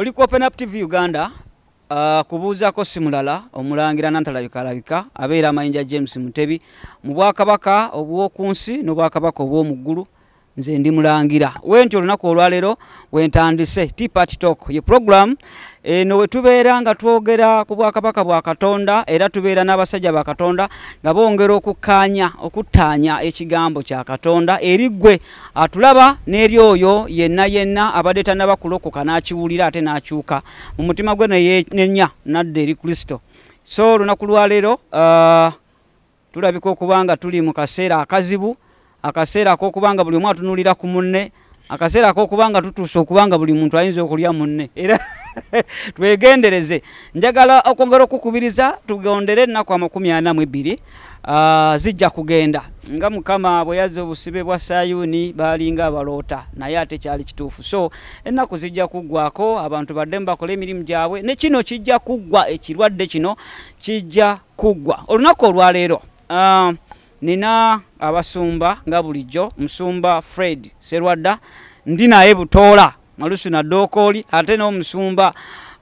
oli ku open up tv uganda uh, kubuuzako si mulala omulangira nantalabikalabika abeera amayinja james mutebi mu bwakabaka obwokunsi n'obwakabaka obwomuggulu nze ndi mulangira wentyo olunaku olwaleero wentandise tpat talk ye program eno wetubeera nga twogera ku bwakabaka bwa katonda era tubeera n'abasajja ba katonda nga bongera okukkaanya okuttaanya ekigambo kya katonda eriggwe atulaba n'eri oyo yenna yenna abadde tannaba kulokoka n'akiwulira ate n'akyuka mu mutima gwe nenya nadda eri kristo so olunaku lwaleero tulabika okuba nga tuli mu kaseera akazibu akaseera akokubanga buli omu atunulira ku munne akaseera akokubanga tutuuse okubanga buli muntu ayinza okulya munne era twegendereze njagala okwongera okukubiriza tugondere ennaku amakumi ana mu ebiri zijja kugenda nga mukama bwe yazza obusibe bwa sayuuni baalinga abaloota naye ate kyali kituufu so ennaku zijja kuggwako abantu baddemu bakola emirimu gyabwe ne kino kijja kuggwa ekirwadde kino kijja kuggwa olunaku olwaleero uh, nina abasumba nga bulijjo musumba fred serwadda ndi naye butoola malusu nadookooli ate n'omusumba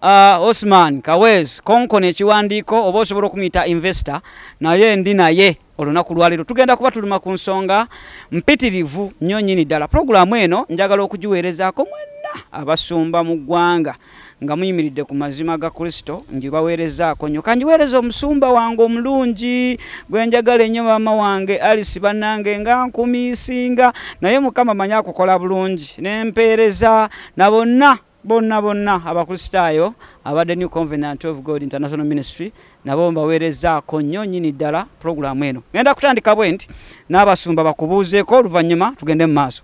uh, osman kawes konkona ekiwandiiko oba osobola okumuyita investo naye ndi naye olunaku lwaleero tugenda kuba tuluma ku nsonga mpitirivu nnyo nyini ddala puroguramu eno njagala okugiweerezaako mwenna abasumba mu ggwanga nga muyimiridde ku mazima ga kristo njibaweerezaako nnyo kanjiweereza omusumba wange omulungi gwe njagala ennyo maama wange alisi bannange nga nkumiisinga naye mukama manyi akukola bulungi ne mpeereza na bonna bonna bonna abakristaayo aba the new covenant of god international ministry nabo mbaweerezaako nnyo nnyini ddala puroguramu eno genda kutandika bwe nti n'abasumba bakubuuzeeko oluvannyuma tugende mu maaso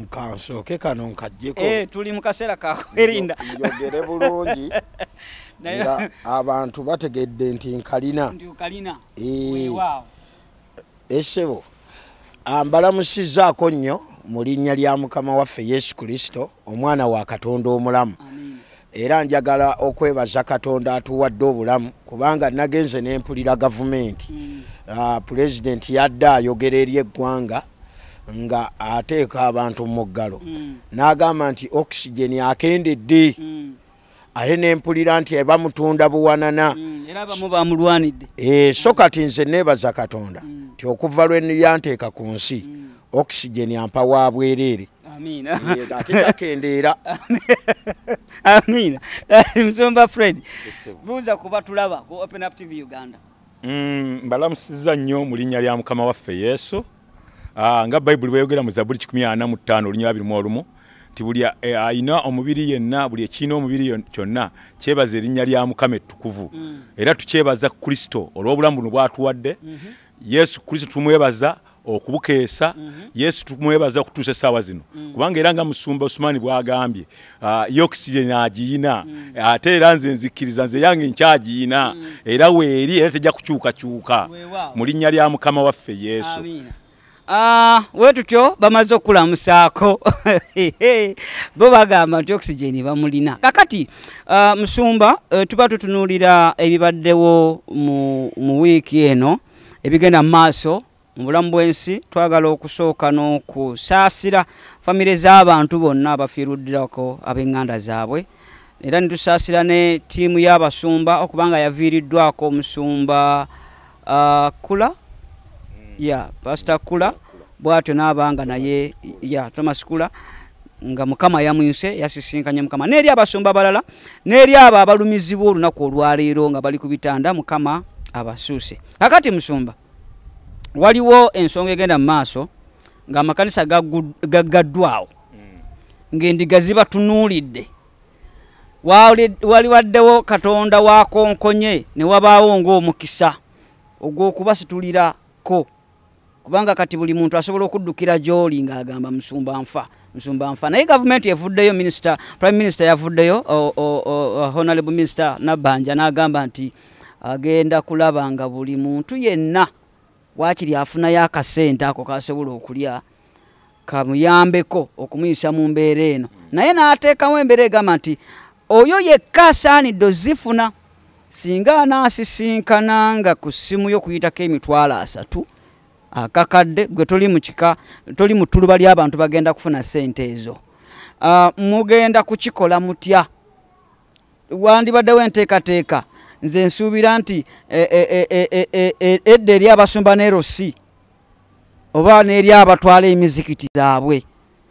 nkansooke kano nkajjeko e, eh, tuli mukaseera kakwerinda njogere bulungi nga abantu bategedde nti nkalina eh, essebo ambalamusizaako nnyo mu linnya lya mukama waffe yesu kristo omwana wa katonda omulamu era njagala okwebaza katonda atuwadde obulamu kubanga nagenze nempulira gavumenti mm. uh, pulezidenti yadde ayogera eri eggwanga nga ateeka abantu muggalo mm. n'agamba nti oxygen akendedde mm. aye nempulira nti bamutunda buwanana mm. eh, so kati nze nebaza katonda nti okuva lwe yanteeka ku nsi oxygen ampa wa bwereere atetakendeeraamina eh, musumba fred buuza kuba tulaba ku open up tv uganda mbalamusiza nnyo mu linnya lya mukama waffe yesu Ah, nga bayibuli bweyogera mu zabuli 145 olunyala birimu olumu nti buli eh, ayina omubiri yenna buli ekiina omubiri kyonna kyebaza erinnya lya mukama ettukuvu mm. era tukyebaza kristo olw'obulamu buno bwatuwadde mm-hmm. yesu kristo tumwebaza okubukeesa mm-hmm. yesu tumwebaza okutuusa essaawa zino mm. kubanga era nga musumba osumaani bwagambye ah, yokisigen agiina mm. ate era nze nzikkiriza nze yange nkyagiina era weeri era tejja kukyukakyuka mu linnya lya mukama waffe yesu Ah, we tutyo bamaze okulamusaako bo bagamba nti okisigeni bamulina kakati ah, musumba eh, tuba tutunuulira ebibaddewo mu wiiki eno ebigenda mu maaso mu bulamu bw'ensi twagala okusooka n'okusaasira famire z'abantu bonna abafiiruddirako ab'enganda zaabwe era nitusaasira ne ttiimu y'abasumba okubanga yaviiriddwako omusumba ah, kula ya pastor kula bwatyo nabanga naye ya thomas kula nga mukama yamwinse yasisinkanye mukama neri abasumba abalala neri abo abalumizibwa olunaku olwaleero nga bali ku bitanda mukama abasuuse kakati musumba waliwo ensonga egenda mu maaso ngaamakanisa gaggaddwawo ng'endiga zibatunuulidde waliwaddewo katonda wakonkonye ne wabaawo ng'omukisa ogw'okubasitulirako kubanga kati buli muntu asobola okuddukira gy'oli ng'agamba musumba nfa musumba nfa naye gavumenti evuddeyo minisita prime minister yavuddeyo honorable minister nabbanja n'agamba nti agenda kulaba nga buli muntu yenna waakiri afunayo akasente ako kasobola okulya kamuyambeko okumuyisa mu mbeera eno naye n'ateekamu embeera egamba nti oyo yekka asaanidde ozifuna singa anaasisinkananga ku ssimu yo okuyitako emitwalo asatu akakadde gwe toli mukika toli mutuluba lyabantu bagenda kufuna sente ezo ah, mugenda kukikola mutya wandibaddewo enteekateeka nze nsuubira nti e, e, e, edda eri abasumba nerosi oba neri abatwala emizikiti zaabwe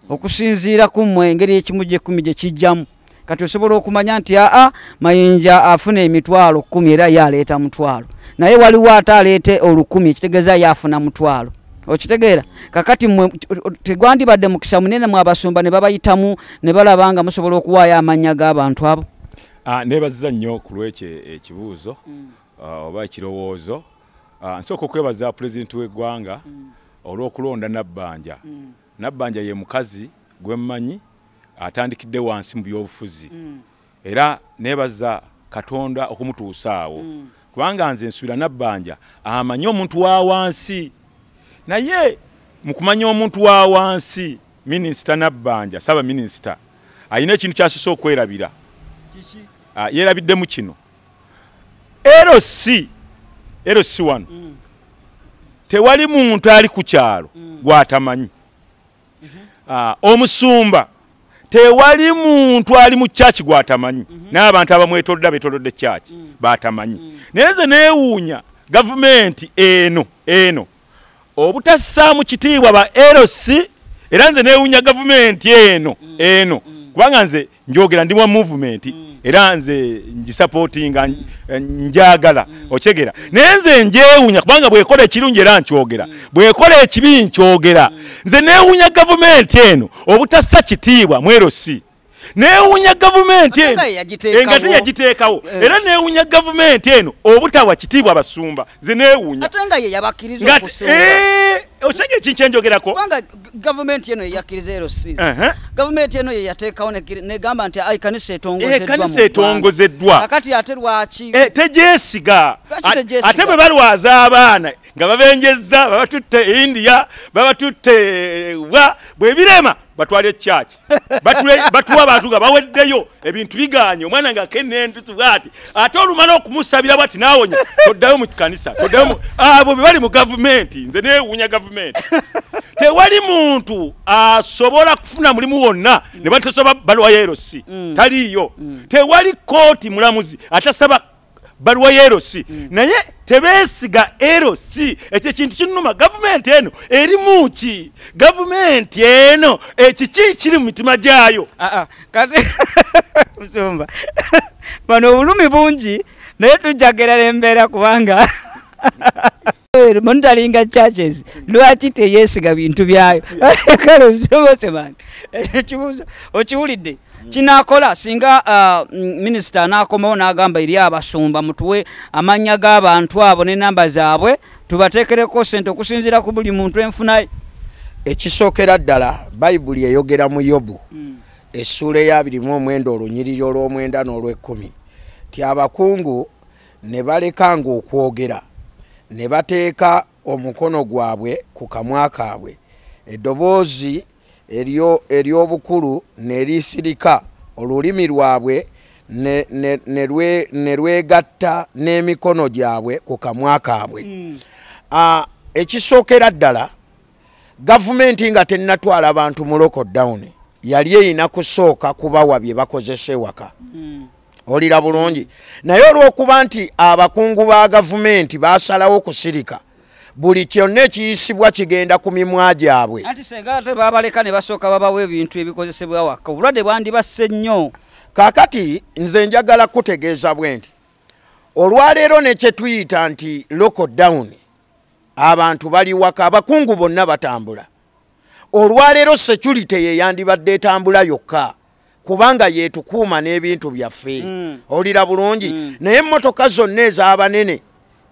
okusinziira kummwe engeri ekimu gyekumi gyekijjamu kati osobola okumanya nti aa mayinja afuna emitwalo kumi era yaleeta mutwalo naye waliwo ate aleete olukumi ekitegeeza yaafuna mutwalo okitegeera kakati tegwandibadde mukisa munene mu abasumba ne babayitamu ne balaba nga musobola okuwaayo amannya g'abantu abo ah, nebaziza nnyo ku lwekyo ekibuuzo eh, mm. ah, oba ekirowoozo ah, nsooka okwebaza pulezidenti w'eggwanga mm. olw'okulonda nabbanja mm. nabbanja ye mukazi gwemmanyi atandikidde wansi mu byobufuzi era nebaza katonda okumutuusa awo kubanga nze nsuula nabbanja amanye omuntu wa wansi naye mukumanya omuntu wa wansi minisita nabbanja saba minisita alina ekintu kyasusa okwerabira ah, yerabiddemu kino eros eros wan mm. tewali muntu ali ku kyalo mm. gwatamanyi mm -hmm. omusumba tewali muntu ali mu kyaki gwatamanyi n'abantu abamwetodda betolodde kyaki batamanyi naye nze neewuunya gavumenti eno eno obutassaamu kitiibwa ba eros era nze neewuunya gavumenti eno eno kubanga nze njogera ndi mwa movement mm. era nze njisupportinga eh, njagala mm. okyegera naye nze njewunya kubanga bwekola ekirungi era nkyogera mm. bwekola ekibi nkyogera nze neewunya gavumenti eno obutassa kitiibwa mwerosi neewunya gavumenti engate yagiteekawo eh. era neewunya gavumenti eno obutawa kitiibwa basumba nze neewunya Ochenye chinche njo gira ko? Wanga government yeno ya kilizero sisi. Uh -huh. Government yeno ya teka one ne gamba nte ay kanise tongo zedwa. Eh, kanise tongo zedwa. Akati ya teru wachi. Eh, te jesiga. Ate mebalu wazabana. Nga babenjeza, baba tute India, baba tute eh, wa, buwebilema. batwale ekyaki batuwa abantu nga baweddeyo ebintu biganye omwana nga kenentutubwati ate olumala okumusabira bwati nawonya toddayo mu kanisa toddayo abo bebali mu gavumenti nze newunya gavumenti tewali muntu asobola kufuna mulimu wonna ne batasaba baluwa yaerosi mm. taliyo mm. tewali kooti mulamuzi atasaba baluwa ya LC mm. naye tebesiga LC ekyo kintu kinuma government eno eri muki government eno ekiki kiri mu mitima gyayo ah, ah. musumba bano obulumi bungi naye tujagerala embeera kubanga monitoringa charges lwaki teyesiga bintu byayo kale obusobosebange ekibuzo okiwulidde kinakola singa uh, minisita nakomao nagamba eri abasumba mutuwe amanya gabantu abo nenamba zabwe tubatekereko sente okusinzira ku buli muntu enfunayo ekisookera ddala bayibuli eyogera mu yobu hmm. essuula eyabirimu omwenda olunyiriri olwomwenda n'olwekkumi ti abakungu ne baleka nga okwogera ne bateeka omukono gwabwe ku kamwa kaabwe edoboozi eryo eryobukuru nerisirika olulimi lwabwe nerwegatta ne, ne ne n'emikono gyabwe ku kamwa kaabwe mm. uh, ekisookera ddala gavumenti nga tenatwala bantu mu local down yali eyina kusooka kubawa bye bakozesa waka mm. olira bulungi naye olwokuba nti abakungu ba gavumenti basalawo kusirika buli kyonna ekiyisibwa kigenda ku mimwa gyabwe anti sengate babaleka ne basooka babawo ebintu ebikozesebwa waka obulwadde bwandibasse nnyo kaakati nze njagala kutegeeza bwe nti olwaleero ne kye tuyita nti loko down abantu bali waka abakungu bonna batambula olwaleero security yeyandibadde etambula yokka kubanga yetukuuma n'ebintu byaffe mm. olira bulungi mm. naye emmotoka zonna ez'abanene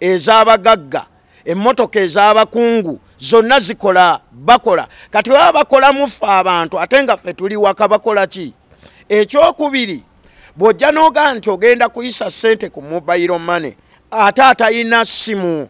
ez'abagagga emmotoka ez'abakungu zonna zikola bakola kati baba bakola mufe abantu ate nga ffe tuli waka bakola ki ekyokubiri bw'ojja n'ogaa nti ogenda kuyisa ssente ku mobile money ate atayina ssimu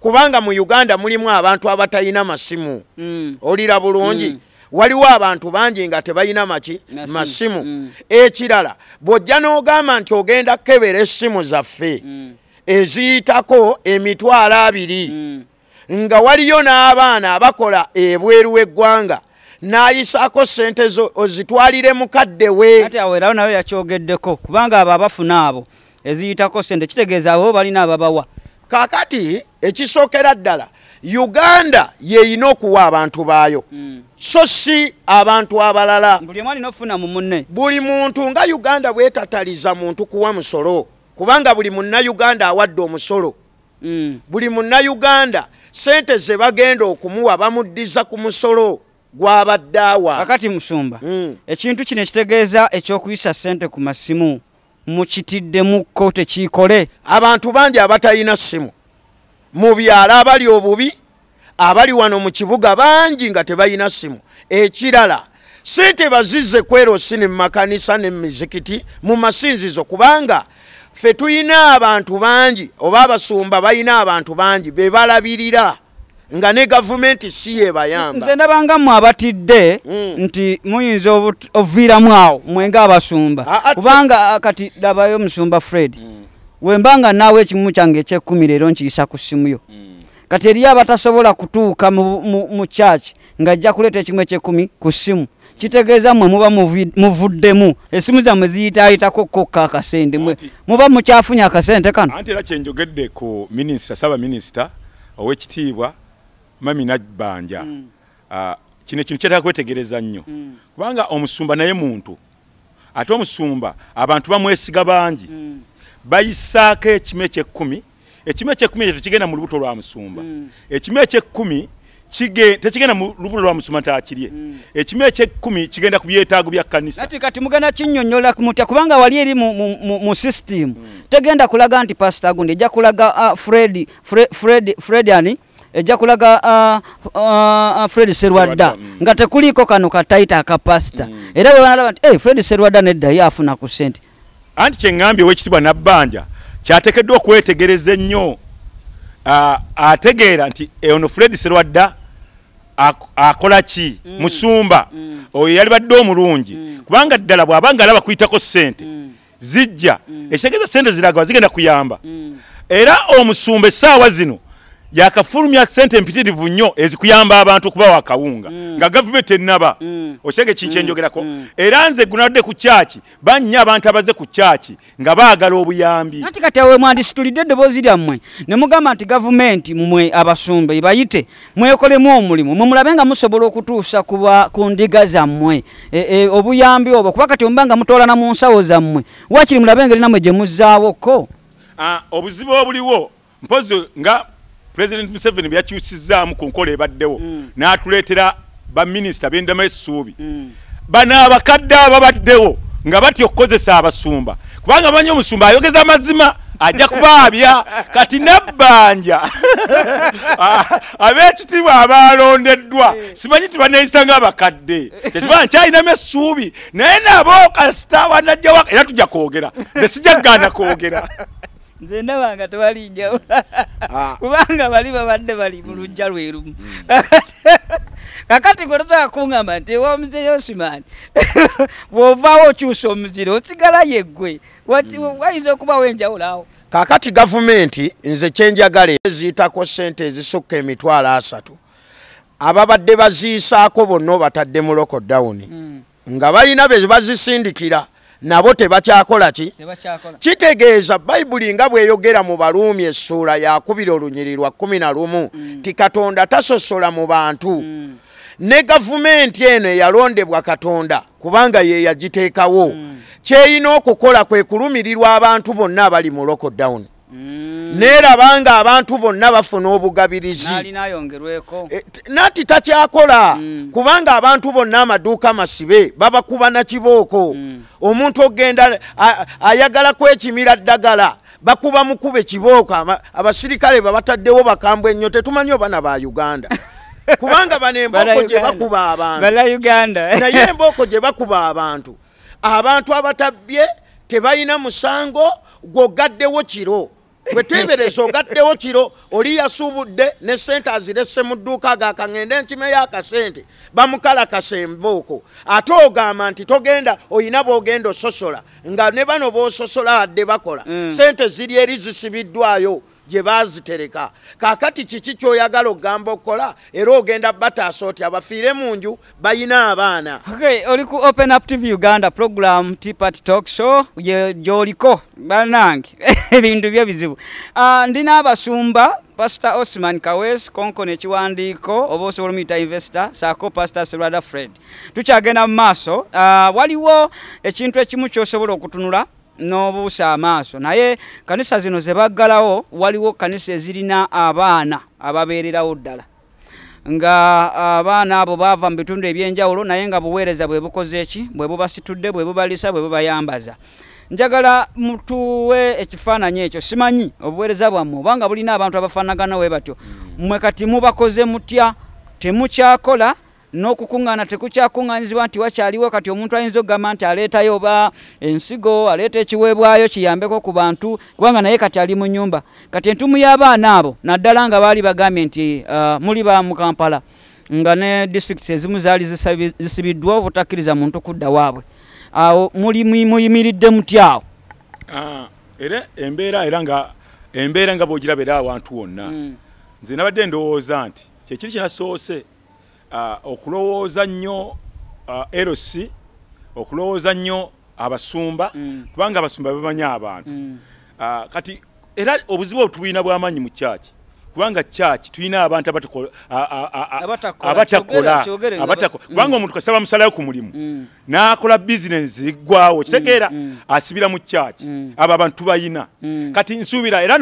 kubanga mu uganda mulimu abantu abatayina masimu mm. olira bulungi mm. waliwo abantu bangi nga tebayina maki masimu, masimu. Mm. ekirala bw'ojja n'ogamba nti ogenda kebera essimu zaffe mm. eziyitako emitwalo abiri mm. nga waliyo n'abaana abakola ebweru w'eggwanga n'ayisaako sente ozitwalire mukadde we ate awerawo nayo yakyogeddeko kubanga abo abafuna abo eziyitako sente kitegeeza abo balina ababawa kakati ekisookera ddala uganda yeyina okuwa abantu baayo mm. so si abantu abalala buli muntu nga uganda bwetataliza muntu kuwa musolo kubanga buli munnayuganda awadde omusolo mm. buli munnayuganda sente ze bagenda okumuwa bamuddiza ku musolo gwabadde awa kakati musumba mm. ekintu kino ekitegeeza ekyokuyisa sente ku masimu mukitiddemukko tekiikole abantu bangi abatalina ssimu mu byala abali obubi abali wano mu kibuga bangi nga tebalina ssimu ekirala sente bazizze kwerosi ne mu makanisa ne mu mizikiti mu masinzizo kubanga fe tuyina abantu bangi oba abasumba bayina abantu bangi bebalabirira nga ne gavumenti si yebayamba nze ndabangammwe abatidde hmm. nti muyinza oviramu awo mwenga abasumba ah, ah, kubanga ah, kati dabayo musumba fred hmm. wembanga naawe ekimumu kyange ekyekumi leero nkiyisa ku simu yo hmm. kati eriyo abatasobola kutuuka mu chaachi ngajja kuleeta ekimu ekyekumi ku simu kitegeeza mmwe muba muvuddemu esimu zammwe ziyitayitako kokka akasente mwe muba mukyafunye akasente kano anti era kyenjogedde ku minisita saba minisita owekitiibwa mami nabanja mm. ah, kino kintu kyetaka kwetegereza nnyo mm. kubanga omusumba naye muntu ate omusumba abantu bamwesiga bangi mm. bayisaako ekimu ekyekkumi ekimu ekyekkumi ekyo tekigenda mu lubuto lwa musumba ekimu ekyekkumi tekigenda mu lubulo lwa musumata akirye hmm. ekimu ekyekkumi kigenda ku byetaago bya kanisa ati kati mugenda kinyonyola mutya kubanga wali eri mu system hmm. tegenda kulaga nti pasita gundi ejja kulaga uh, fred ani ejja kulaga uh, uh, fred serwadda hmm. nga tekuliiko kano kataita akapasita era webanalaba nti eh, fred serwadda nedda ye afuna ku sente anti kyeŋŋambye owekitibwa nabbanja kyatekeddwa okwetegereza ennyo ategeera nti eh, ono fred serwadda akola ki mm. musumba mm. oyo yali badde omulungi mm. kubanga ddala bwabanga alaba kuyitako sente zijja ekitegeeza sente ziragawa zigenda kuyamba era omusumba essaawa zino yakafulumya sente mpitirivu nnyo ezikuyamba abantu okubawa akawunga mm. nga gavumenti enaba mm. okitege kinkyenjogerako mm. mm. era nze gunadde ku kyaki banya abantu abaze ku kyaki nga baagala obuyambi nti kati awe mwandisitulidde eddoboozi lyammwe ne mugamba nti gavumenti mumwe abasumba ebayite mwekolemu omulimu mwemulabe nga musobola okutuusa kuba ku ndiga zammwe e, e, obuyambi obwo kuba kati omuba nga mutoolana mu nsawo zammwe wakiri mulabe ngeri nammwe gye muzzaawoko ah, obuzibu obuliwo mpozi nga president museveni byakyusizaamu ku nkola ebaddewo mm. n'atuleetera baminisita bendama essuubi mm. banaabakadde ababaddewo nga batya okukozesa abasumba kubanga manyi omusumba ayogeza amazima ajja kubaabya kati nabbanja abekitibwa abalondeddwa eh. simanyi tibaneeyisa ngaabakadde tekibaa eh. nkyalinamu essuubi naye nabo kasita wanajjawa era tujja kwogera nesijja kugaana kwogera nze ndabanga tewalinjawo ah. kubanga bali babadde bali mu hmm. lujja lwerumu hmm. kakati gwetozakungamba nti ewa omuzire osimani bwovaawo okyusa omuzire osigala yeggwe hmm. wayinza okubawo enjawulawo kakati gavumenti nze kyenjagala ziyitako sente ezisukka emitwalo asatu ababadde baziisaako bonna obatadde mu lokodawuni nga balina bebazisindikira mm. nabo tebakyakola ki kitegeeza bayibuli nga bweyogera mu balumi essuula yakubira olunyirirwa kumi na lumu nti mm. katonda tasosola mu bantu mm. ne gavumenti eno eyalondebwa katonda kubanga ye yagiteekawo mm. kyeyina okukola kwe kulumirirwa abantu bonna abali mu lockdown mm. neraba mm. nga abantu bonna bafuna obugabirizi eh, nati takyakola mm. kubanga abantu bonna amaduuka masibe babakuba na kibooko mm. omuntu ogenda ayagala kwekimira ddagala bakuba mukuba ekibooko abasirikale babataddewo bakambwe ennyo tetumanyi obana ba uganda kubanga bano embooko gye bakuba abantu naye embooko gye bakuba abantu abantu abatabbye tebalina musango gwogaddewo kiro bwetwebereza ogaddewo kiro oli yasubudde ne sente azirese mu dduuka agakaŋenda enkima yakasente bamukala kasemboko ate ogamba nti togenda oyina bwogenda ososola nga ne bano boososola wadde bakola mm. sente ziri eri zisibiddwayo gye baazitereka kaakati kiki kyoyagala okugamba okukola era ogenda bataasa oti abafiire mu nju balina abaana oli ku open up tv uganda program tpat talk show gyoliko banange ebintu byo bizibu ah, ndina abasumba pastor osman kawes konkon ekiwandiiko oba osobola omuyita investo saako pastor serada fred tukyagenda mu maaso ah, waliwo ekintu ekimu kyosobola okutunula n'obuusa amaaso naye kanisa zino zebaggalawo waliwo kanisa ezirina abaana ababeererawo ddala nga ah, abaana abo baava mu bitundu ebyenjawulo naye nga buweereza bwe bukoze eki bwe bubasitudde bwe bubalisa bwe bubayambaza njagala mutuwe ekifaananyi ekyo simanyi obuweereza bwammwe obanga bulina abantu abafaanaganawe batyo mmwe kati mubakoze mutya temukyakola n'okukuŋŋaana tekukyakuŋŋaanyizibwa nti wakyaliwo kati omuntu ayinza okugamba nti aleetayo oba ensigo aleeta ekiweebwayo kiyambeko ku bantu kubanga naye kati ali mu nyumba kati entumu y'abaana abo naddala nga baali bagambye nti uh, muli ba mu kampala nga ne disitulikiti ezimu zaali zisibiddwa obutakkiriza muntu kudda waabwe awo muyimiridde muty awo ah, era embeera era nga embeera nga bwogirabeera awantu wonna hmm. nze nabadde ndowooza nti kyekiri kyenasoose Uh, okulowooza nnyo uh, erc okulowooza nnyo abasumba mm. kubanga abasumba bamanyi abantu mm. uh, kati era obuzibu obutubulina bwamanyi mu caki kubanga caki tulina abantu abatakolakubanga mm. omuntu kasaba musalayo ku mulimu nakola bisinesi igwawo kitegeera asibira mu caki abo abantu tubayina kati nsuubira era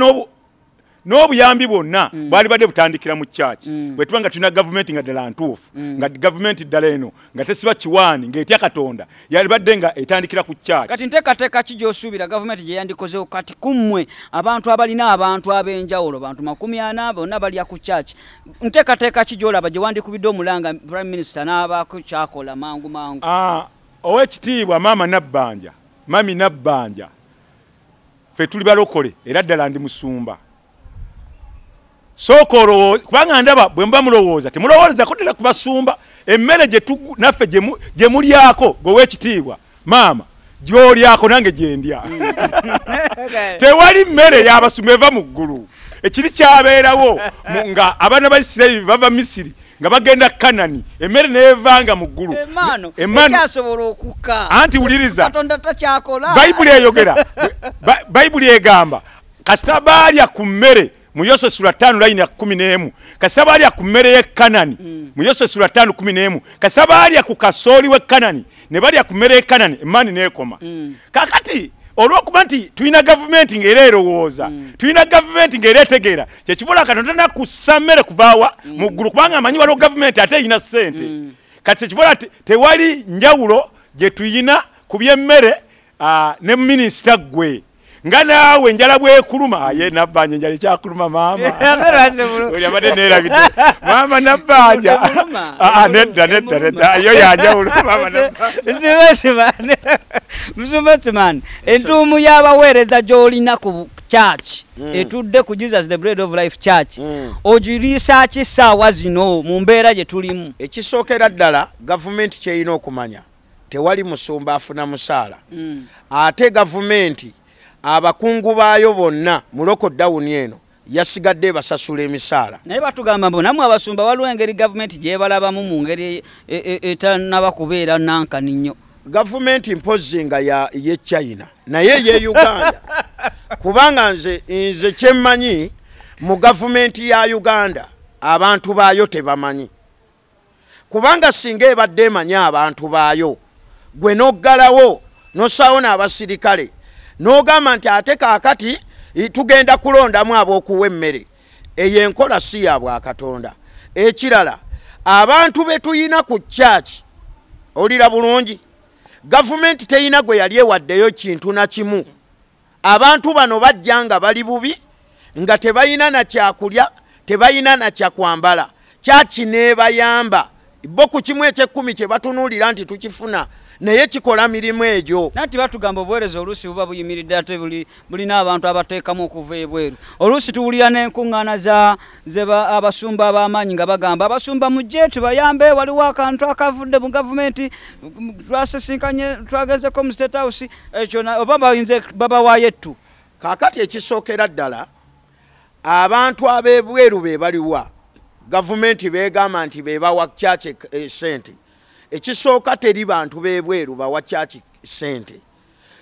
n'obuyambi bwonna mm. bwali badde butandikira mu kyaki mm. bwe tuba nga tulina gavumenti nga ddala ntuufu mm. nga gavumenti ddala eno nga tesiba kiwaani ng'etya katonda yali badde nga etandikira ku kyaki kati nteekateeka ki gy'osuubira gavumenti gye yandikozewo kati ku mmwe abantu abalina abantu ab'enjawulo bantu makumi ana bonna balya ku kyaki nteekateeka ki gy'olaba gye wandikubidde omulanga prime minisita n'abaako kyakola mangu mangu ah, ow'ekitiibwa maama nabbanja mami nabbanja ffe tuli balokole era ddala ndi musumba sooka olowooza kubanga ndaba bwe muba mulowooza temulowooleza kudala kubasumba emmere naffe gye mulyako gweweekitiibwa maama gyolyako nange gyendya tewali mmere yabasumba eva mu ggulu ekiri kyabeerawo nga abaana ba isirairi bava misiri nga bagenda kanani emmere neevanga mu ggulu anti wuliriza bayibuli eyogera bayibuli egamba kasita baalya ku mmere muyosesula 5 lin ya 1m kasabaalya ku mmere yekanani muyosesula mm. 5m kasabaalya ku kasooli wekanani ne balya ku mmere yekanani emaani neekoma mm. kakati olwokuba nti tulina gavumenti ngaera erowooza mm. tulina gavumenti ngaera etegeera kyekibula katonda nakussa mmere kuvaawa mu ggulu kubanga amanyi waliwo gavumenti ate erina ssente kati ekibula tewali njawulo gye tuyina ku byemmere ne minisita gwe nga naawe enjala bwekuluma ye nabbanja enjala ekyakuluma maamaolyabadde neerabidde maama nabbanja ah, ah, nedda nedda nedda yo yanjawulo musumba simani entuumu y'abaweereza gy'olina ku church hmm. etudde ku jesus the bread of life church hmm. ogiriisa ki saawa zino mu mbeera gye tulimu ekisookera ddala gavumenti kyeyina okumanya tewali musumba afuna musaala hmm. ate gavumenti abakungu baayo bonna muloko dawuni eno yasigadde basasula emisaala naye batugamba bonamu abasumba waliwo engeri gavumenti gyebalabamu mu ngeri e, e, e, etanaba kubeera nankani nnyo gavumenti mpozzi nga ye china naye ye uganda kubanga nze nze kyemmanyi mu gavumenti ya uganda abantu baayo tebamanyi kubanga singa ebadde emanyi abantu baayo gwe noggalawo nosawo n'abasirikale n'ogamba nti ate kaakati tugenda kulondamu ab'okuwa emmere ey'enkola si ya bwakatonda ekirala abantu be tuyina ku caaki olira bulungi gavumenti teyina gwe yali ewaddeyo kintu na kimu abantu bano bajja nga bali bubi nga tebayina nakyakulya tebayina nakyakwambala caaki n'ebayamba bo ku kimu ekyekkumi kye batunuulira nti tukifuna naye kikola mirimu egyo nati batugamba obuweereza oluusi buba buyimiridde ate bulina abantu abateekamu okuva ebweru oluusi tuwulira n'enkuŋŋaana za abasumba abaamaanyi nga bagamba abasumba mujje tubayambe waliwo akantu akavudde mu gavumenti twasisinkanye twagezeko mu state house ekyo oba bayinze babawaayo ettu kaakati ekisookera ddala abantu ab'ebweru be baliwa gavumenti begamba nti bebawa kyaki esente e, ekisooka teri bantu beebweru bawakyaki sente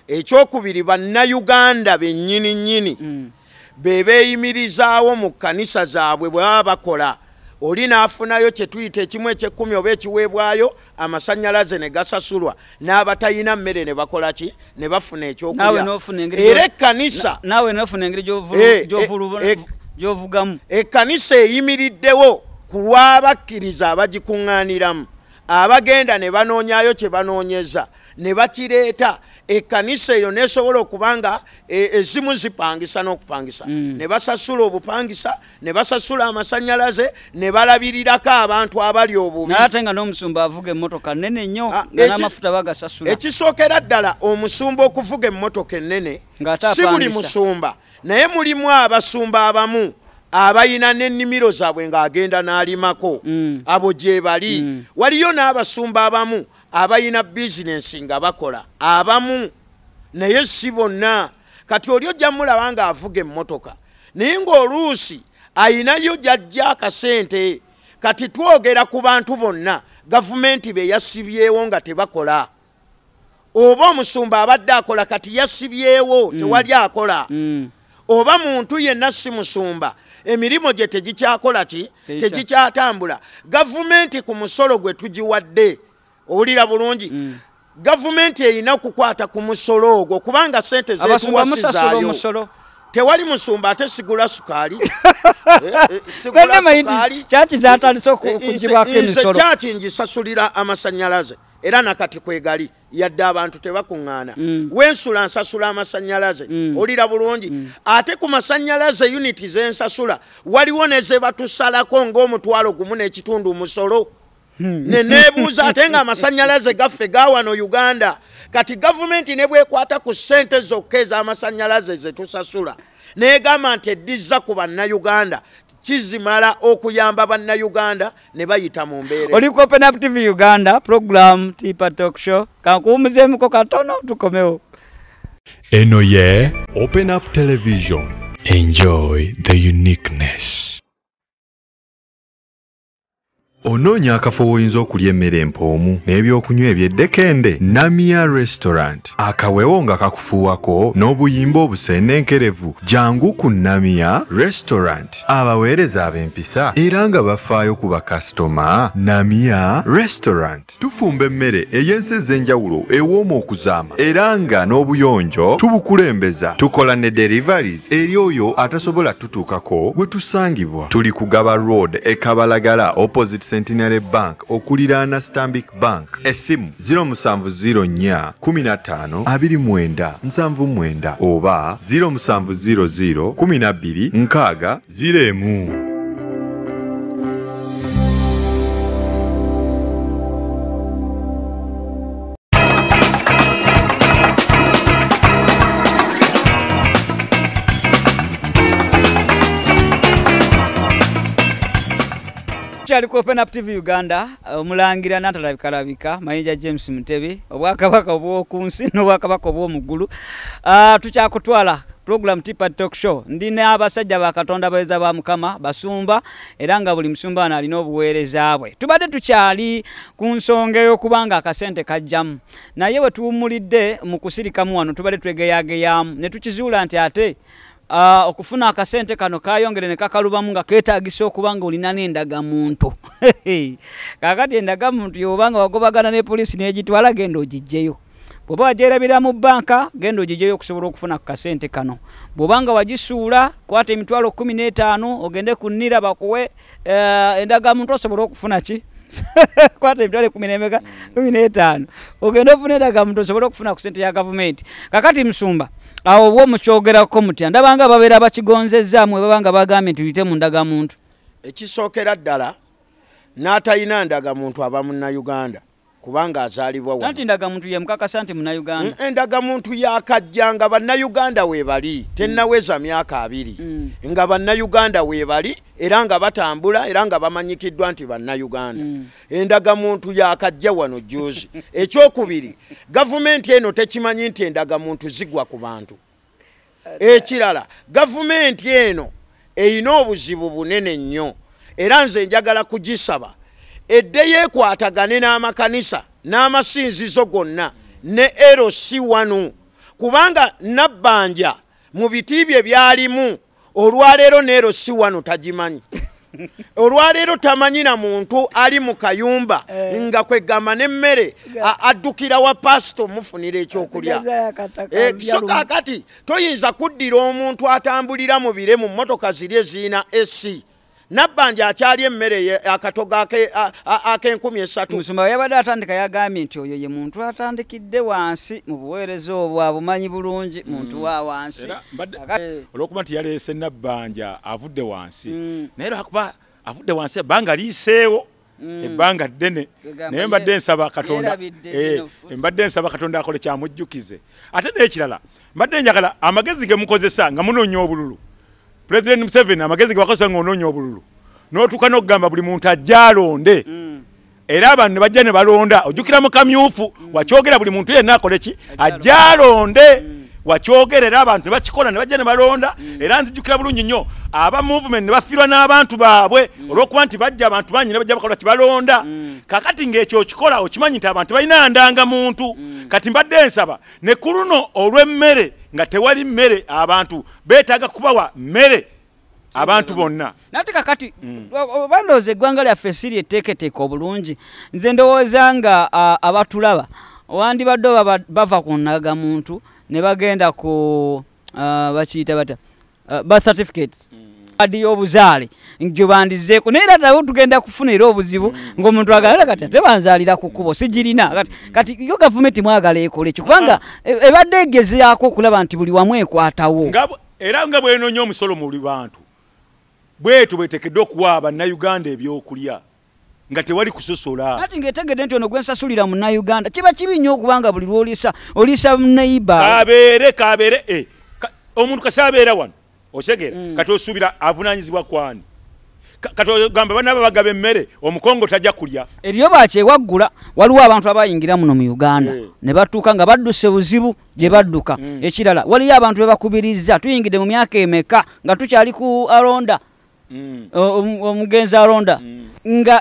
ekyokubiri bannayuganda bennyini nnyini mm. bebeeyimirizaawo mu kanisa zaabwe bwe baba bakola oli naafunayo kyetuyita ekimu ekyekumi oba ekiweebwayo amasanyalaze ne gasasulwa n'abatayina mmere ne bakolaki ne bafuna ekyokuera ekkanisa eh, eh, eh, ekkanisa eyimiriddewo ku lwabakkiriza abagikuŋŋaaniramu abagenda ne banoonyayo kye banoonyeza ne bakireeta ekkanisa eyo nesobola okubanga e, ezimu zipangisa n'okupangisa mm. ne basasula obupangisa ne basasula amasanyalaze ne balabirirako abantu abali obubiate nga n'omusumba avuga emmotoka nene nnyo ah, namafuta bagasasula ekisookera ddala omusumba okuvuga emmotoka ennene si buli musumba naye mulimu abasumba abamu abayina n'ennimiro zaabwe ng'agenda n'alimako mm. abo gye bali mm. waliyo n'abasumba abamu abayina bizinensi nga bakola abamu naye si bonna kati oli ojja mulaba ng'avuga emmotoka naye ng'oluusi ayinayo gy'ajja akasente kati twogera ku bantu bonna gavumenti be yasibyewo nga tebakola oba omusumba abadde akola kati yasibyewo mm. tewali akola mm. oba muntu yenna simusumba emirimu gye tegikyakola ki tegikyatambula gavumenti ku musolo gwe tugiwadde owulira bulungi mm. gavumenti erina kukwata ku musolo ogwo kubanga sente zetuwasizaayo tewali musumba ate sigula sukaali eh, eh, kyaki zatandisa okugibwako emisolo kyaki njisasulira amasannyalaze era nakati kwegali yadde abantu tebakuŋŋaana mm. wensula nsasula amasanyalaze mm. olira bulungi mm. ate ku masanyalaze uniti zensasula waliwo nezebatusalako ng'omutwalo gumu n'ekitundu musolo Hmm. neneebuuza ate nga amasanyalaze gaffe gawano uganda kati gavumenti nebwekwata ku sente zokka ez'amasanyalaze zetusasula neegamba nti eddiza ku bannayuganda kizimala okuyamba bannayuganda ne bayita mu mbeera oli ku openup tv uganda program tipa talk show kankuwumuzeemuko katono tukomewo eno ye openup television enjoy the uniqueness onoonya akafo woyinza okulya emmere empoomu n'ebyokunywa eby'eddekende namia restaurant akaweewo nga kakufuuwako n'obuyimba obuseenenkerevu jangu ku namia restaurant abaweereza ab'empisa era nga bafaayo ku bakasitoma namia restaurant tufumba emmere ey'ensi ez'enjawulo ewooma okuzaama era nga n'obuyonjo tubukulembeza tukola ne derivaries eri oyo atasobola tutuukako bwe tusangibwa tuli kugaba road ekabalagala opposite centenary bank okuliraana stambic bank essimu 0704159 oba 0700 126 01 tukyali ku open up tv uganda uh, omulangira natalabikalabika mayinja james mutebe obwakabaka obwoku nsi n'obwakabaka obwomugulu uh, tukyakutwala program tipatalk show ndina abasajja bakatonda abaweza ba mukama basumba era nga buli musumbaano alina obuweereza bwe tubadde tukyali ku nsonga ey'okubanga akasente kajjamu naye bwe tuwumulidde mu kusirikamu wano tubadde twegeyageyamu ne tukizuula nti ate uh, okufuna akasente kano kayongere ne kakalubamu nga keetagisa okuba nga olina n'endagamuntu kakati endagamuntu yobanga wagobagana ne poliisi n'egitwala genda ogijjeyo bw'oba wagyerabira mu bbanka genda ogijeyo okusobola okufuna ku kasente kano bw'obanga wagisuula kwata emitwalo kumi n'etaano ogende ku nnira bakuwe uh, endagamuntu osobole okufuna ki kwata emitwalo ekumi nemeka kumi n'etaano ogende ofuna endagamuntu osobole okufuna ku sente ya gavumenti kakati msumba awo oba omukyogerako mutya ndaba nga babeera bakigonzezzaamu webaba nga bagambye nti yite mundagamuntu ekisookera ddala n'atalina ndagamuntu aba munnauganda kubanga azaalibwa wa anti ndagamuntu yemukakasa nti munauganda mm, endagamuntu yakajja nga bannauganda webali tennaweza myaka abiri mm. nga bannauganda webali era nga batambula era nga bamanyikiddwa nti bannayuganda mm. endagamuntu yakajja wano juzi ekyokubiri gavumenti eno tekimanyi nti endagamuntu zigwa ku bantu ekirala gavumenti eno eyina obuzibu bunene nnyo era nze njagala kugisaba eddeyo ekwatagane n'amakanisa n'amasinzizo gonna ne erosi wanu kubanga nabbanja mu biti bye byalimu olwaleero neero si wano tagimanyi olwaleero tamanyi na muntu ali mu kayumba eh. nga kwegamba nemmere addukira wa pasito omufunira ekyokulya kisoka eh, kati toyinza kuddira omuntu atambulira mu bire mu motoka ziri eziina esi nabbanja akyali emmere akatogo ak'enkumi esatu omusumba weyabadde atandika yagambye nti oyo ye muntu atandikidde wansi mu buweereza obwo abumanyi bulungi mm. muntu wa wansi olwokuba nti yalese nabbanja avudde wansi mm. naye lwakuba avudde wansi ebbanga liiseewo mm. ebbanga ddene naye mbadde nsaba katonda eh, mbadde nsaba katonda akole kyamujjukize ate naye kirala mbadde njagala amagezi gemukozesa nga munoonya obululu president Museveni amagezi gwakosa ngononyo bululu no tukano gamba buli muntu ajalonde mm. era abantu bajja ne balonda ojukira mu kamyufu mm. wachogera buli muntu yenna kolechi ajalonde wakyogera era abantu nebakikola nebajja nebalonda mm. era nzijukira bulungi nnyo aba movement nebafirwa n'abantu baabwe mm. olwokuba nti bajja abantu bangi nebajja bakola kibalonda mm. kakati ngaekyo okikola okimanyi nti abantu balina andanga muntu kati mbadde nsaba ne ku luno olw'emmere nga tewali mmere abantu beetaaga kubawa mmere abantu bonna naye te kakati bandowooza eggwanga lyaffe siri etteeketeeka obulungi nze ndowooza nga abatulaba wandibadde oba bava ku nnaga muntu mm. ne bagenda ku uh, bakiyita bata uh, ah, bath certificates mm. adiyobuzaale njobandizeeko naye era nabo tugenda kufunaera obuzibu mm. ngaomuntu agala kati tebanzaalira ku kkubo sigirina kati mm. kati yo gavumenti mwagala ekola ekyo kubanga ah. e, ebadde egezaako okulaba nti buli wamu ekwatawo era nga bwenoonya omusolo muli bantu bwetu bwetekeddwa okuwa bannayuganda ebyokulya nga tewali kusosola ati ngaetegedde nti ono gwensasulira munnauganda kiba kibi nnyo okubanga buli lwolisa olisa neiba kabeere kabeere eh, omuntu kasabeera wano osegera mm. kati osuubira avunanyizibwa kwani katiogamba banaba bagaba emmere omukongo tajja kulya eriyo bakyewaggula waliwo abantu abayingira muno mu uganda eh. ne batuuka nga badduse buzibu gye mm. badduka mm. ekirala waliyo abantu bebakubirizza tuyingidde mu myaka emeka nga tukyali ku alonda omugenzi alonda nga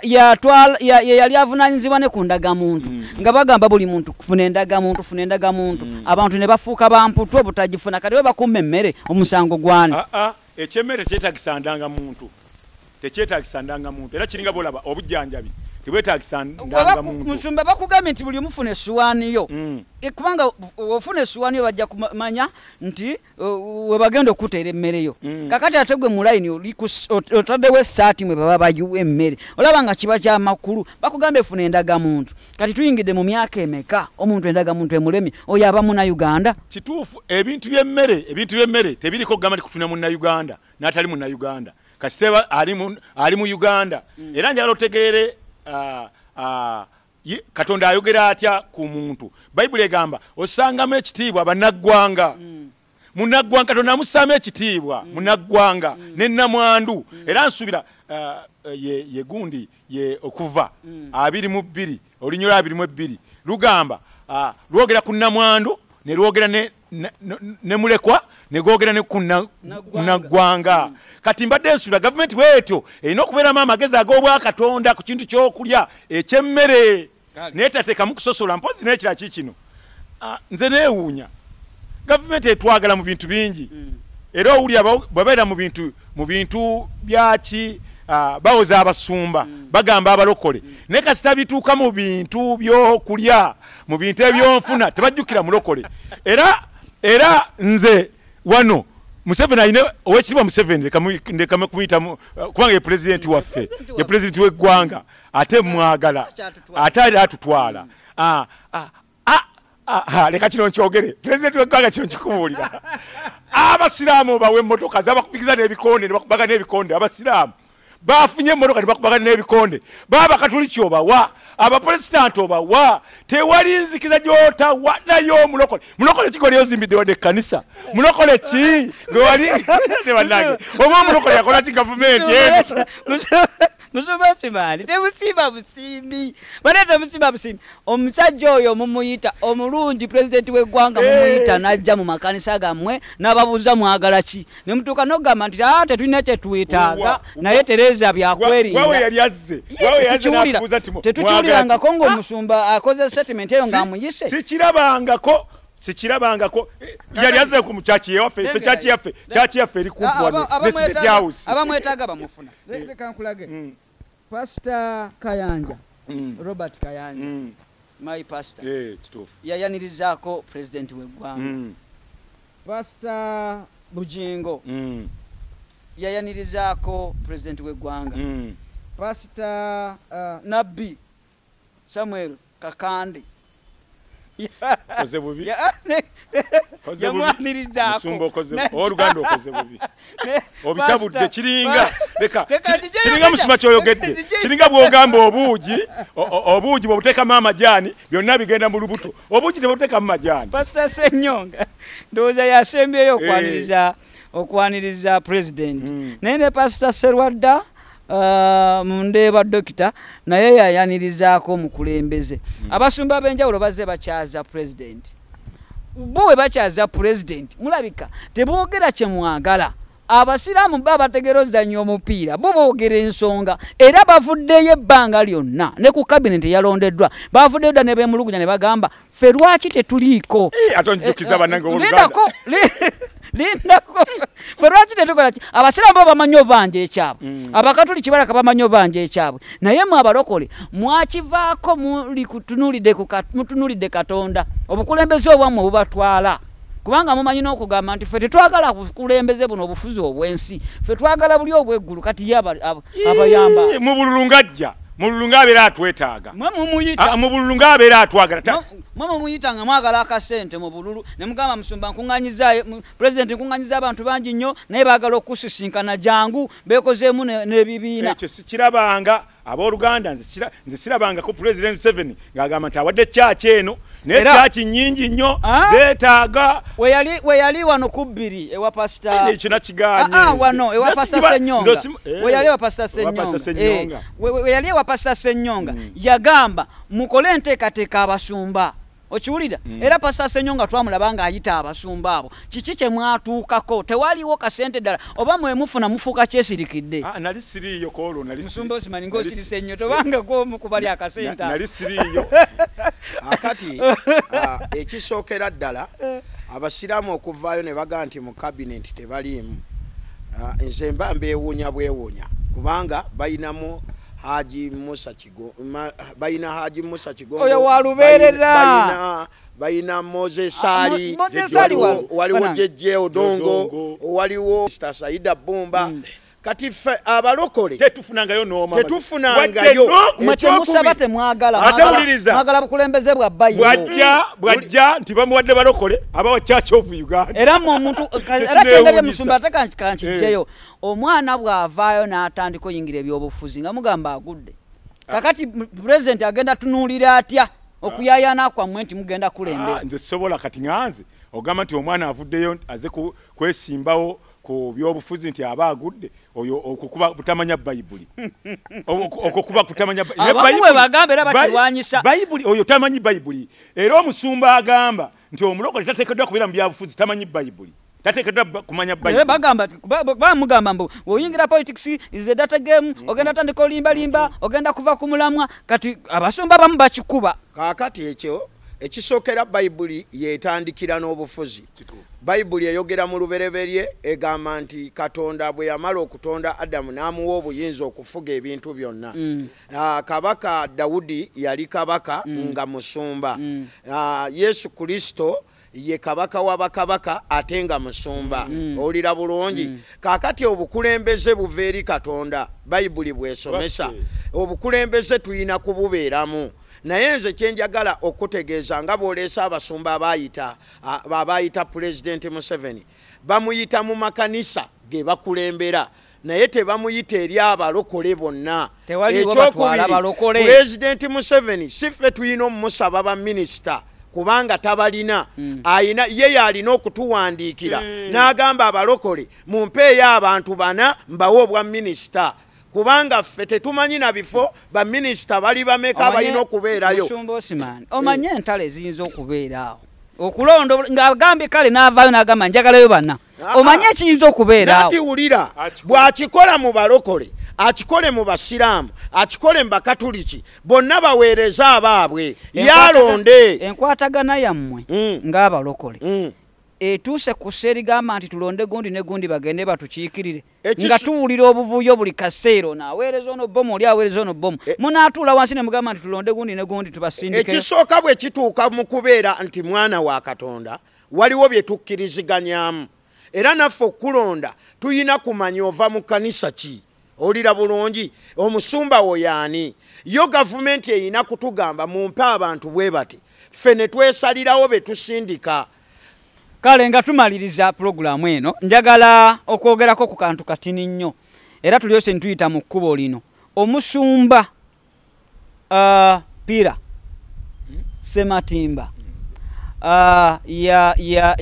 yali avunanyizibwa ne ku ndagamuntu mm. nga bagamba buli muntu funa endagamuntu funa endagamuntu mm. abantu ne bafuuka bamputu obutagifuna kati we bakuma emmere omusango gwani ah, ah, ekyemmere tekyetagisa ndanga muntu tekyetagisa ndanga muntu era kiringa bolaba obujjanjabi tebwetagisa ndangamuntumusumba bakugambye nti buli omufuna essuwaniyo mm. e, kubanga ofuna essuwaniyo bajja kumanya nti uh, webagenda okutera emmereyo mm. kakati ate gwe mulayini otaddewo esaati mwe baba bayiwa emmere olaba nga kiba kyamakulu bakugamba efuna endagamuntu kati tuyingidde mu myaka emeka omuntu endagamuntu emulemi oyo aba munauganda kituufu ebintu byemmere ebintu byemmere tebiriko kugamba nti kutuna munauganda n'atali munauganda kasite ali mu uganda mm. era njagala otegeere Uh, uh, katonda ayogera atya ku muntu bayibuli egamba osangamu ekitiibwa banaggwanga munaggwanga mm. katonda amusaamu ekitiibwa mm. munaggwanga mm. nenamwandu era nsuubira uh, ye gundi ye okuva abiri mu bbiri olunyolwa abiri mu ebbiri lugamba lwogera ku namwandu nelwogera ne mulekwa negogera nekunaggwanga kati mbadde nsula gavumenti bwetyo erina okubeeramu amagezi ag'obwakatonda ku kintu kyokulya ekyemmere naye tatekamu kusosola mpozi nekira ki kino nze neewuunya gavumenti etwagala mu bintu bingi mm. era owulya bwebeera mu bintu byaki bawoza abasumba mm. bagamba abalokole mm. naye kasitabituuka mu bintu byokulya mu bintu ebyonfuna tebajjukira mulokole era era nze wano museveni ayine owekitiibwa museveni ndekame kumuyita uh, kubanga yepurezidenti waffe yepurezidenti weggwanga ate mwagala ate ali atutwala ah, ah, ah, leka kino nkyogere purezidenti weggwanga kino nkikubuulira abasiraamu bawe emotoka zabakubigiza nebikonde nebakubaga nebikonde abasiraamu bafunye emotoka nebakubagana n'ebikonde baba katuliki obawa abapulesitanti obawa tewali nzikiza gyotawa nayo omulokole mulokole ki gwali ozimbidde wadde ekkanisa mulokole ki gwewali nebanage oba omulokole yakolaki gavumenti en musuba simaali tebusimba busimbi bane temusimba busimbi omusajja oyo mumuyita omulungi pulezidenti weggwanga mumuyita najja mu makanisa gammwe nababuuza mwagala ki nemutuuka nogamba nti a tetulina kyetwetaaga naye tere tetutegeeza byakweritetukiwulirangako ngaomusumba akoze statement eyo ngaamuyise sikirabangako sikirabangako yali aze kumucaci yaffe caci yaffe caci yaffe eri ah, kuwanesiehouse abamwetaaga bamufuna kankulage mm. pasta kayanja mm. robert kayanja mm. my pasta eh, yayanirizaako president weggwanga pasta bugingo yayanirizaako pulezidenti w'eggwanga hmm. pasita uh, nabbi samuel kakande yamwanirizaobitabuddekiringakiringa oh, bwogamba obuugi obuugi bwebutekamu amajaani byonna bigenda mu lubuto obuugi tebutekamu majaani pasita senyonga ndowooza yasembyeyo okwaniriza eh. okwaniriza pulezidenti mm. naye ne pasita serwadda uh, mundeba dokita naye yayanirizaako omukulembeze mm. abasumba benjawulo baze bakyaza pulezidenti bo we bakyaza pulezidenti mulabika tebogera kyemwagala abasiraamu ba bategeroza nnyo omupiira bo boogera ensonga era bavuddeyo ebbanga lyonna ne ku kabineti yalondeddwa bavuddeyo dda ne bemulugunya ne bagamba ffe lwaki tetuliiko eh, eh, eh, lindako lindako ffe lwaki tetukolaki abasiraamu ba bamanyi obubanja ekyabwe mm. abakatuli kibaraka bamanyi obubanja ekyabwe naye mwe abalokole mwakivaako muli kutunulidde mutunulidde katonda obukulembeze obwammwe obubatwala kubanga mumanyi n'okugamba nti ffe tetwagala kulembeze buno obufuzi obw'ensi ffe twagala buli obweggulu kati ye abayamba mu bululu ngajja mu bululu nga abeera atwetaaga ah, mu bululu nga abeera atwagala mwe mumuyita nga mwagala akasente mu bululu ne mugamba musumba nkuŋanyizayo pulezidenti nkuŋanyiza abantu bangi nnyo naye baagala okusisinkana jangu beekozeemu n'ebibiina ekyo sikirabanga abooluganda nze sirabangako president seven ngaagamba nti awadde caaki eno naye caaki nyingi nnyo ah? zeetaaga weyali wano kubiri ewa pasitaekyo nakigaanyeweyali ah, ah, ewa pasita senyonga eh, eh, hmm. yagamba mukole enteekateeka abasumba okiwulira mm. era pasita senyo nga twamulaba ng'ayita abasumba abo kiki kye mwatuukako tewaliwo kasente ddala oba mwemufuna mufuuka kyesirikidde ah, nali siriiyo kolwo musumba osimani ngaosiri senyo tobanga gomu kubali akasente nali siriiyo akati ah, ekisookera ddala abasiraamu okuvaayo ne bagaa nti mu kabineti tebaliimu ah, nze mba mbeewuunya bwewuunya kubanga bayinamu haji musa kigo baina haji musa kigo oyo walubelera baina moze sari moze sari waliwo jeje odongo waliwo sta saida bomba mm. kati fe abalokole tetufunangayo noma tetufunangayo mwetemusaba temwagala mwagala mwagala bukulembeze bwa bayi bwajja bwajja nti bamuwadde balokole abawa church of uganda era mu mtu era tendebe musumba takanchi kanchi cheyo eh. omwana bwavaayo n'atandika oyingira ebyobufuzi nga mugamba agudde kakati president agenda tunuulira atya okuyayana kwammwe nti mugenda kulembera ah, nze sobola kati ŋanze ogamba nti omwana avuddeyo aze kwesimbawo ku byobufuzi nti aba agudde oyo okukuba kutamanya bayibuli okukuba kutamanya bayibuli bagamba era bakiwanyisa bayibuli oyo tamanyi bayibuli era omusumba agamba nti omulokole tateekeddwa kubeera mu byabufuzi tamanyi bayibuli tateekeddwa kumanya bayibulibamugamba mbu oyingira politics is the data game mm-hmm. ogenda tandika olimbalimba ogenda kuva ku mulamwa kati abasumba bamu bakikuba kaakati ekyo ekisookera bayibuli yeetandikira n'obufuzi bayibuli eyogera mu lubereberye egamba nti katonda bwe yamala okutonda adamu n'amuwa obuyinza okufuga ebintu byonna mm. uh, kabaka dawudi yali kabaka mm. nga musumba mm. uh, yesu kristo ye kabaka wa bakabaka ate nga musumba mm. mm. owulira bulungi mm. kaakati obukulembeze buva eri katonda bayibuli bwesomesa obukulembeze tulina kububeeramu naye nze kyenjagala okutegeeza nga bwoleesa abasumba abayita abayita pulezidenti museveni bamuyita mu makanisa ge bakulembera naye tebamuyita eri abalokole bonna ekyokubiripulezidenti museveni siffe tulina omumusaba baminisita kubanga tabalina hmm. ayina ye yalina okutuwandiikira hmm. n'agamba abalokole mumpeeyo abantu bana mbawe obwa minisita kubanga ffe tetumanyi na bifo baminisita bali bameka balina okubeerayo omanye entale ziyinza okubeeraawo okulonda ngaagambye kale n'avaayo n'agamba njagalayo banna omanye ekiyinza okubeerawo tiwulira bw'akikola mu balokole akikole mu basiraamu akikole mu bakatuliki bonna baweereza abaabwe yalonde enkwatagana yammwe mm. ng'abalokole mm. etuuse ku ssa erigamba nti tulonde gundi ne gundi bagende batukiikirire nga tuwulira obuvuyo buli kaseera ono aweereza ono bomu oli aweereza ono bomu e- munaatuula wansi ne mugamba nti tulonde gundi ne gundi tubasindikeekisooka bwe kituuka mu kubeera nti mwana wa katonda waliwo bye tukkiriziganyamu era naffe okulonda tuyina kumanya ova mu kanisa ki olira bulungi omusumba wo yaani yo gavumenti eyina kutugamba mumpe abantu bwe bati ffe ne twesalirawo be tusindika kale nga tumaliriza pulogulaamu eno njagala okwogerako ku kantu katini nnyo era tulyose netuyita mu kkubo lino omusumba uh, pira sematimba uh,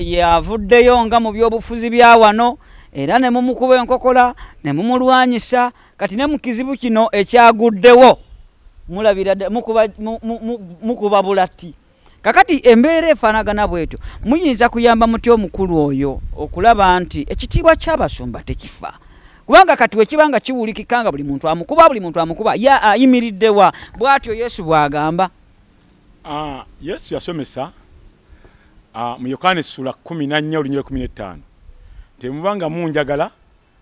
yavuddeyo ya, ya nga mu byobufuzi bya wano era ne mumukuba enkokola ne mumulwanyisa kati ne mu kizibu kino ekyaguddewo mukuba bulati mu, mu, mu, mu, mu, mu, mu, mu, mu, kakati embeera efaanagana bwetyo muyinza kuyamba muti omukulu oyo okulaba nti ekitiibwa kyabasumba tekifa kubanga kati wekiba nga kiwulikika nga buli muntu amukuba buli muntu amukuba ya ayimiridde wa bw'atyo yesu bw'agamba uh, yesu yasomesa uh, mu yokaana essula 14 olunyiro 15 temubanga munjagala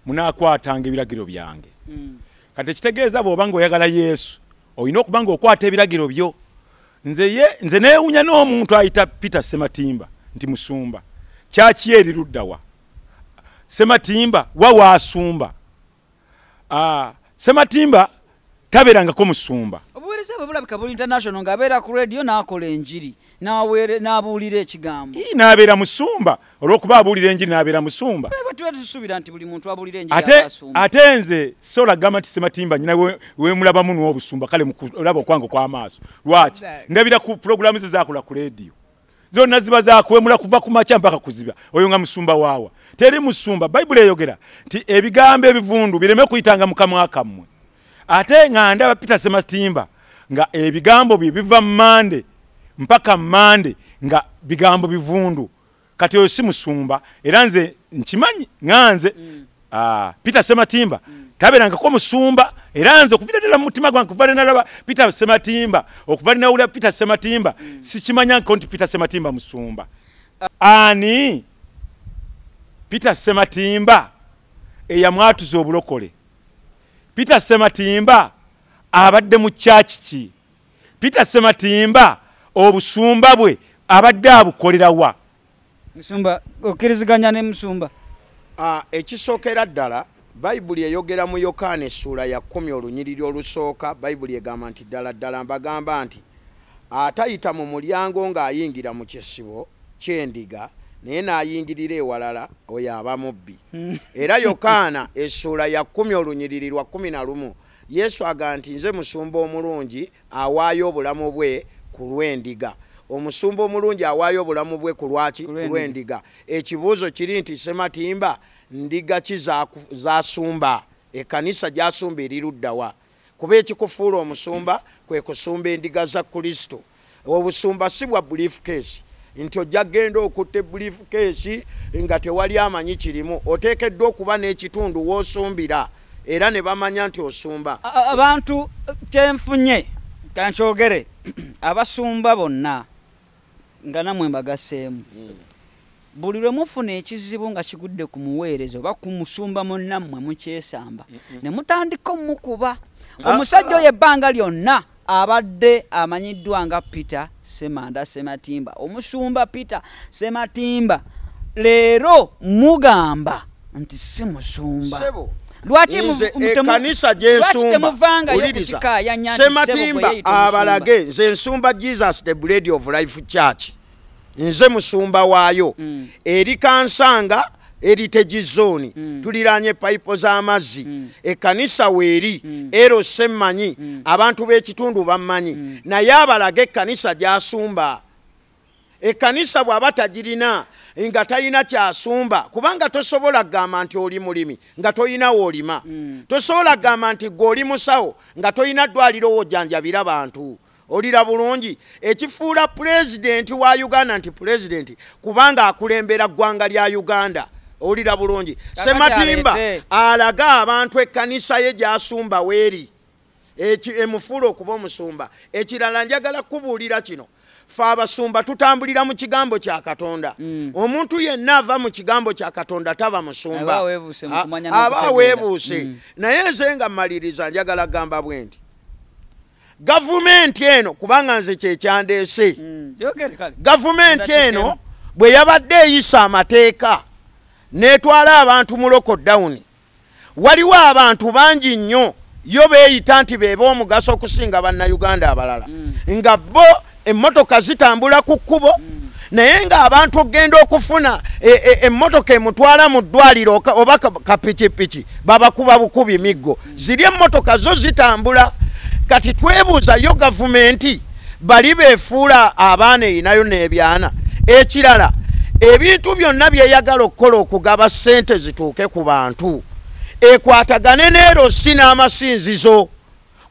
munaakwatanga ebiragiro byange mm. kati ekitegeeza bw'oba nga oyagala yesu olina okuba nga okwata ebiragiro byo nze ye nze neewunya n'omuntu ayita peter sematimba nti musumba kyaki eri luddawa sematimba wawaasumba ah, sematimba tabeerangako musumba omuweereza bwe bulabika buli international ng'abeera ku radio n'akola enjiri n'abuulira ekigambo n'abeera musumba olw'okuba abuulira enjiri n'abeera musumba tusuubira nti buli muntu abuulira enjiri ate nze sola gamba nti sematimba nyina wemulabamu n'obusumba kale mulaba okwange okw'amaaso lwaki ndabira ku puroguramu ze zaakola ku rediyo zonna ziba zaakuwemula kuva ku makya mpaka kuziba oyo nga musumba waawa teri musumba bayibuli eyogera nti ebigambo ebivundu bireme kuyitanga mukamwakammwe ate nga ndaba peter sematimba nga ebigambo bye biva mumande mpaka mumande nga bigambo bivundu kati oyo si musumba era nze nkimanyi nganze mm. ah, peter sematimba mm. tabeerangako musumba era nze okuvira ddala mumutima gwange kuva lenalaba peter sematimba okuva lenawulira peter sematimba mm. sikimanyako nti peter sematimba musumba ah. ani peter sematimba eyamwatuza obulokole peter sematimba uh, abadde mu kyaki ki peter sematimba obusumba bwe abadde abukolera wa musumba okkiriziganya ne musumba ekisookera ddala bayibuli eyogera mu yokaana essuula ya kumi olunyiriri olusooka bayibuli egamba nti ddala ddala mbagamba nti atayita mu mulyango ng'ayingira mu kisibo kyendiga naye n'ayingirira ewalala oyo aba mubbi hmm. era yokaana essuula ya kumi olunyiriri lwa kumi na lumu yesu agaanti nze musumba omulungi awaayo obulamu bwe ku lwendiga omusumba omulungi awaayo obulamu bwe kulwaki kulwendiga ekibuuzo kiri nti sematimba ndiga ki zasumba ekanisa gyasumba eri luddawa kuba ekikufuula omusumba kwe kusumba endiga za kristo obusumba si bwa brief case nti ojja kgenda okutta brief case nga tewali amanyi kirimu oteekeddwa okuba n'ekitundu woosumbira era ne bamanya nti osumba abantu kyenfunye kankyogere abasumba bonna nga namwe mbagaseemu buli lwe mufuna ekizibu nga kigudde ku muweereza oba kumusumba munnammwe mukyesamba mm, mm. ne mutandika omukuba ah, omusajja ah. oyo ebbanga lyonna abadde amanyiddwa nga peter semanda sematimba omusumba peter sematimba leero mugamba nti si musumba lwaki ekanisa gyensumbasematimba abalage nze nsumba jesus the bread of life church nze musumba waayo mm. erikansanga eritegizooni mm. tuliranye payipo z'amazzi mm. ekanisa weeri ero semmanyi abantu b'ekitundu bammanyi naye abalage ekanisa gy'asumba ekkanisa bw'aba tagirina nga talina kyasumba kubanga tosobola gamba nti oli mulimi nga tolina woolima mm. tosobola gamba nti gweoli musawo nga tolina ddwaliro wojanjabira bantu olira bulungi ekifuula pulezidenti wa uganda nti pulezidenti kubanga akulembera ggwanga lya uganda olira bulungi sematimba alaga abantu ekkanisa ye gyasumba weeri emufuula okuba omusumba ekirala njagala kubuulira kino faabasumba tutambulira mu kigambo kya katonda mm. omuntu yenna ava mu kigambo kya katonda taba musumba aba aweebuuse mm. naye nze nga mmaliriza njagala gamba bwe nti gavumenti eno kubanga nze kyekyandeese mm. gavumenti eno bwe yabadde eyisa amateeka netwala abantu mu loko dawuni waliwo abantu bangi nnyo yo beeyita nti beba omugaso okusinga bannayuganda abalala mm. nga bo emmotoka zitambula ku kkubo naye ng'abantu okgenda okufuna e, e, emmotoka emutwala mu ddwaliro oba kapikipiki babakuba bukubi miggo ziri emmotoka zo zitambula kati twebuuzayo gavumenti bali beefuula abaana erinayo n'ebyana ekirala ebintu byonna byeyagala okukola okugaba ssente zituuke ku bantu ekwatagane n'erosi n'amasinzizo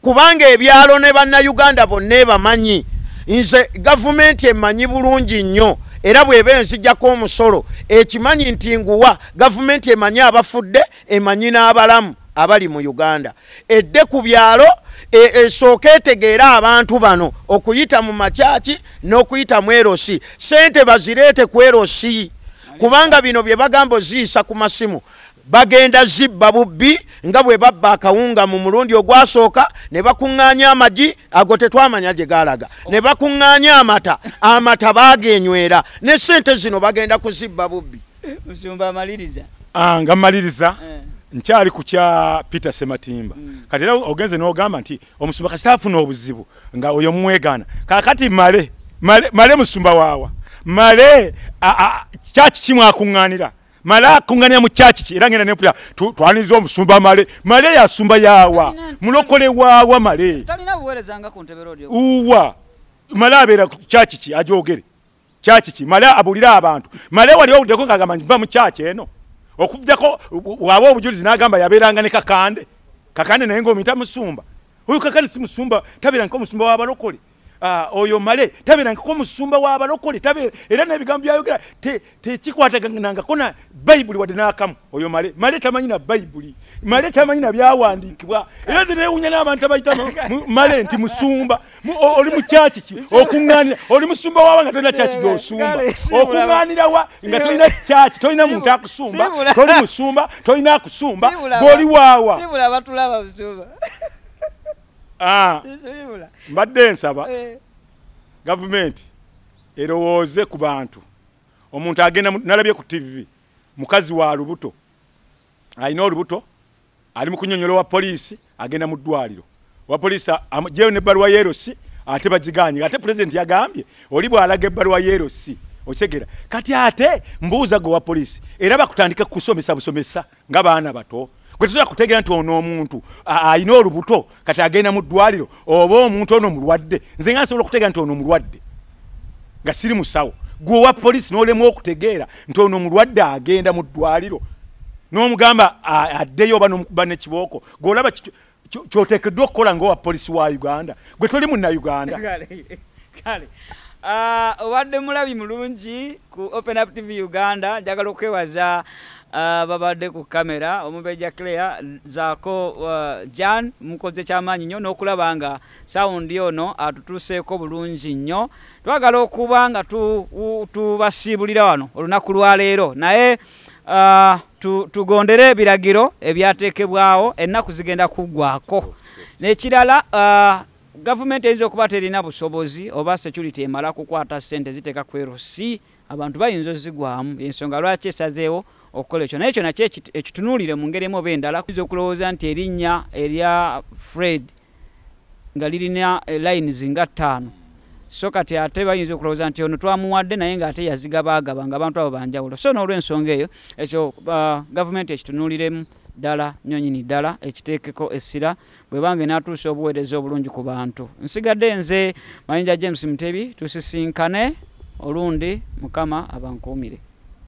kubanga ebyalo ne bannayuganda bonna ebamanyi nze gavumenti emanyi bulungi nnyo era bweba ensijjako omusolo ekimanyi nti nguwa gavumenti emanyi abafudde emanyi n'abalamu abali mu uganda edde ku byalo e, esooka etegeere abantu bano okuyita mu makyaki n'okuyita mu erosi ssente bazireete ku erosi kubanga bino bye bagamba oziyisa ku masimu bagenda zibba bubbi nga bwe babba akawunga mu mulundi ogwasooka ne bakuŋŋaanya amagi ago tetwamanya gye gaalaga ne bakuŋŋaanya amata amata bagenywera ne sente zino bagenda kuzibba bubbi ah, nga mmaliriza eh. nkyali ku kya peter sematimba hmm. kati era ogenze nogamba nti omusumba kati tafuna obuzibu nga oyo mumwegaana kakati male male musumba waawa male kyaki kimwakuŋŋaanira mala kunganya muchachi irangena nepula twanizo tu, musumba male male ya sumba yawa mulokole wawa male tolina buweleza anga kunteberodio uwa mala abera kuchachi chi ajogere chachi chi mala abulira abantu male wali wode kongaga manjiba muchachi eno okuvjako wawo obujulizi nagamba yaberanga ne kakande kakande na ngo mita musumba huyu kakande si musumba tabira nko musumba wabalokole Ah, oyo male tabeerangako musumba wabalokole era nebigambo byayogera tekikwatagananako na bayibuli wadde nakamu oyo male male tamanyi na bayibuli male tamanyi na byawandiikibwa era zineewunya n'abantu abayita male nti musumba oli mukyaki ki okuŋanira oli musumba waba nga tolina kyaki gyosumba okuŋanira wa nga tolina kyaki tolina muntu akusumba toli musumba tolina akusumba gooli waawa Ah. mbadde nsaba eh. gavumenti erowooze ku bantu omuntu agenda nalabye ku tv mukazi wa lubuto alina olubuto ali mukunyonyola wa poliisi agenda mu ddwaliro wapoliisi gyeyo nebbaluwa yerosi ate bagiganyiga ate pulezidenti yagambye oli bwalaga ebbaluwa yerosi okitegeera kati ate mbuuza gwe wa poliisi era bakutandika kukusomesa busomesa ngaabaana bato kwetusobola kutegera nti ono omuntu ayina olubuto kati agenda mu ddwaliro oba omuntu ono mulwadde nze nga nsobola okutegera nti ono omulwadde nga siri musawo gwewa polisi nolemu okutegeera nti ono omulwadde agenda mu ddwaliro nomugamba addeyo oba nomukuba nekibooko gweolaba kyotekeddwa okukola ngaowa polisi wa uganda gwe toli munauganda ah, obadde mulabi mulungi ku open up tv uganda njagala okwewaza Ah, babadde ku kamera omubeja claire zaako ah, jan mukoze kyamaanyi nnyo n'okulaba nga sawundi ono atutuuseeko bulungi nnyo twagala okuba nga tubasiibulira wano olunaku lwaleero naye ah, tugondere ebiragiro ebyateekebwawo ennaku zigenda kuggwako n'ekirala gavumenti eyinza okuba terina busobozi oba security emala kukwata sente ziteeka kwerosi abantu bayinza ozigwamu ensonga lwaki esazeewo okukola ekyo naye ekyo nakyo ekitunuulire mu ngeri emu oba endala kuyinza okulowooza nti erinnya erya fred nga lirina eh, lines nga ttaano so kati ate bayinza okulowooza nti ono twamuwadde naye ngaate yazigabaagaba nga abantu abo banjawulo so n'olwensonga eyo ekyo gavumenti ekitunuuliremu ddala nyonyini ddala ekiteekeko essira bwebanga enaatuusa obuweereza obulungi ku bantu nsigadde nze mayinja james mutebi tusisinkane olundi mukama abankuumire